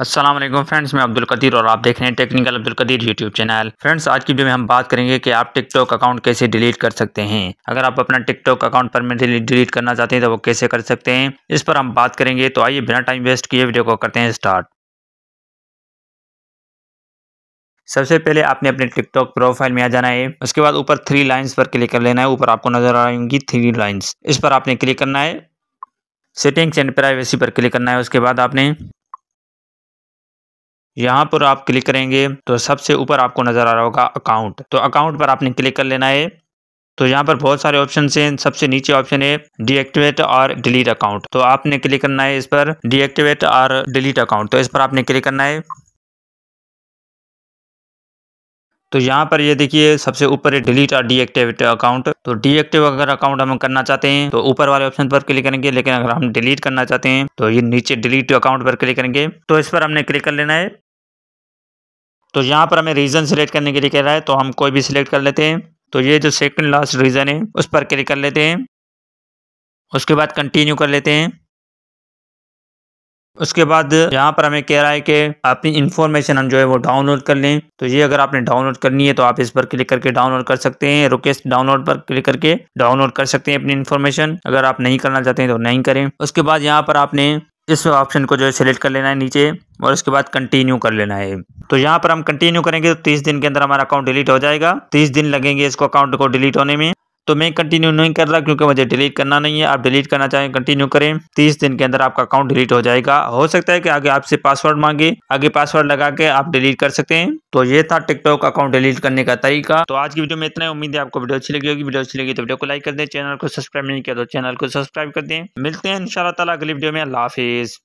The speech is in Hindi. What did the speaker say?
असलम फ्रेंड्स मैं अब्दुल कदीर और आप देख रहे हैं technical Abdul Qadir YouTube channel friends आज की वीडियो में हम बात करेंगे कि आप टिकटॉक अकाउंट कैसे डिलीट कर सकते हैं अगर आप अपना टिकटॉक अकाउंट परमानेंटली डिलीट करना चाहते हैं तो वो कैसे कर सकते हैं इस पर हम बात करेंगे तो आइए बिना टाइम वेस्ट किए वीडियो को करते हैं स्टार्ट सबसे पहले आपने अपने टिकटॉक प्रोफाइल में आ जाना है उसके बाद ऊपर थ्री लाइन्स पर क्लिक कर लेना है ऊपर आपको नजर आएंगी थ्री लाइन्स इस पर आपने क्लिक करना है सेटिंग्स एंड प्राइवेसी पर क्लिक करना है उसके बाद आपने यहाँ पर आप क्लिक करेंगे तो सबसे ऊपर आपको नज़र आ रहा होगा अकाउंट तो अकाउंट पर आपने क्लिक कर लेना है तो यहाँ पर बहुत सारे ऑप्शन हैं सबसे नीचे ऑप्शन है डीएक्टिवेट और डिलीट अकाउंट तो आपने क्लिक करना है इस पर डीएक्टिवेट और डिलीट अकाउंट तो इस पर आपने क्लिक करना है तो यहाँ पर ये देखिए सबसे ऊपर है डिलीट और डीएक्टिवेट अकाउंट तो डीएक्टिव अगर अकाउंट हम करना चाहते हैं तो ऊपर वाले ऑप्शन पर क्लिक करेंगे लेकिन अगर हम डिलीट करना चाहते हैं तो ये नीचे डिलीट अकाउंट पर क्लिक करेंगे तो इस पर हमने क्लिक कर लेना है तो यहाँ पर हमें रीज़न सिलेक्ट करने के लिए कह रहा है तो हम कोई भी सिलेक्ट कर लेते हैं तो ये जो सेकंड लास्ट रीज़न है उस पर क्लिक कर लेते हैं उसके बाद कंटिन्यू कर लेते हैं उसके बाद यहाँ पर हमें कह रहा है कि अपनी इन्फॉर्मेशन हम जो है वो डाउनलोड कर लें तो ये अगर आपने डाउनलोड करनी है तो आप इस पर क्लिक करके डाउनलोड कर सकते हैं रिक्वेस्ट डाउनलोड पर क्लिक करके डाउनलोड कर सकते हैं अपनी इन्फॉर्मेशन अगर आप नहीं करना चाहते हैं तो नहीं करें उसके बाद यहाँ पर आपने इस ऑप्शन को जो है सिलेक्ट कर लेना है नीचे और उसके बाद कंटिन्यू कर लेना है तो यहाँ पर हम कंटिन्यू करेंगे तो तीस दिन के अंदर हमारा अकाउंट डिलीट हो जाएगा तीस दिन लगेंगे इसको अकाउंट को डिलीट होने में तो मैं कंटिन्यू नहीं कर रहा क्योंकि मुझे डिलीट करना नहीं है आप डिलीट करना चाहें कंटिन्यू करें तीस दिन के अंदर आपका अकाउंट डिलीट हो जाएगा हो सकता है कि आगे आपसे पासवर्ड मांगे आगे पासवर्ड लगा के आप डिलीट कर सकते हैं तो ये था टिकटॉक अकाउंट डिलीट करने का तरीका तो आज की वीडियो में इतना उम्मीद है आपको वीडियो अच्छी लगी होगी वीडियो अच्छी लगी तो वीडियो को लाइक कर दें चैनल को सब्सक्राइब नहीं किया तो चैनल को सब्सक्राइब कर दें मिलते हैं इन शाला अगली वीडियो में अल्लाह हाफिज़